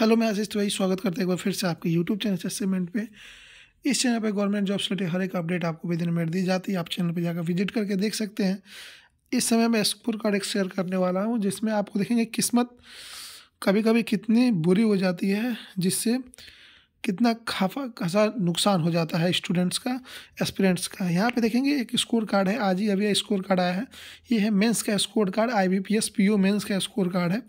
hello मैं आशीष तिवारी स्वागत करता हैं एक बार फिर से आपके यूट्यूब चैनल असेसमेंट पे इस चैनल पे गवर्नमेंट जॉब से हर एक अपडेट आपको विदिन मिनट दी जाती है आप चैनल पे जाकर विजिट करके देख सकते हैं इस समय मैं स्कोर कार्ड एक शेयर करने वाला हूँ जिसमें आपको देखेंगे किस्मत कभी कभी कितनी बुरी हो जाती है जिससे कितना खाफा खासा नुकसान हो जाता है स्टूडेंट्स का एस्पिरेंट्स का यहाँ पे देखेंगे एक स्कोर कार्ड है आज ही अभी स्कोर कार्ड आया है ये है मेंस का score card I B P S P O mains का स्कोर कार्ड है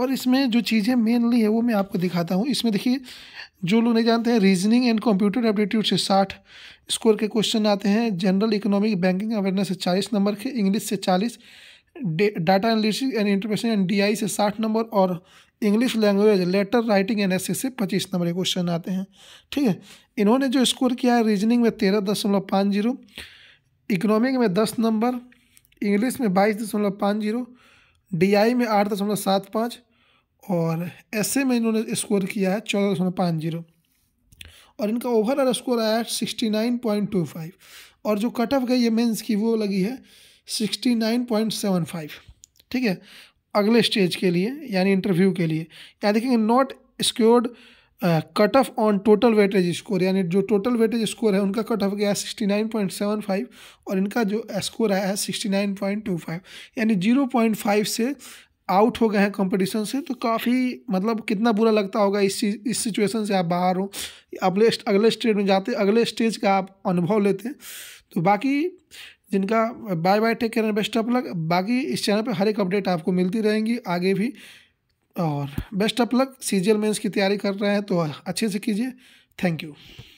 और इसमें जो चीज़ें मेनली है वो मैं आपको दिखाता हूँ इसमें देखिए जो लोग नहीं जानते हैं रीजनिंग एंड कंप्यूटर एप्टीट्यूड से साठ स्कोर के क्वेश्चन आते हैं जनरल इकोनॉमिक बैंकिंग अवेयरनेस से चालीस नंबर के इंग्लिश से चालीस data analysis and interpretation and D से साठ नंबर और English language letter writing and S से पच्चीस नंबर के क्वेश्चन आते हैं ठीक है इन्होंने जो स्कोर किया है रीजनिंग में तेरह दशमलव पाँच जीरो इकनॉमिक में दस नंबर इंग्लिश में बाईस दशमलव पाँच जीरो डी में आठ दशमलव सात पाँच और ऐसे में इन्होंने स्कोर किया है चौदह दशमलव पाँच जीरो और इनका ओवरऑल स्कोर आया है sixty nine point two five और जो कट ऑफ गई है मेंस की वो लगी है sixty nine point seven five ठीक है अगले स्टेज के लिए यानी इंटरव्यू के लिए या देखेंगे not secured cut off on total weightage score यानी जो टोटल वेटेज स्कोर है उनका कट ऑफ गया है sixty nine point seven five और इनका जो स्कोर आया है sixty nine point two five यानी जीरो पॉइंट फाइव से आउट हो गए हैं कंपटीशन से तो काफ़ी मतलब कितना बुरा लगता होगा इस चीज इस सिचुएशन से आप बाहर हो अगले अगले स्टेज में जाते अगले स्टेज का आप अनुभव लेते हैं तो बाकी जिनका bye bye take care best of luck बाकी इस चैनल पे हर एक अपडेट आपको मिलती रहेंगी आगे भी और best of luck C G की तैयारी कर रहे हैं तो अच्छे से कीजिए थैंक यू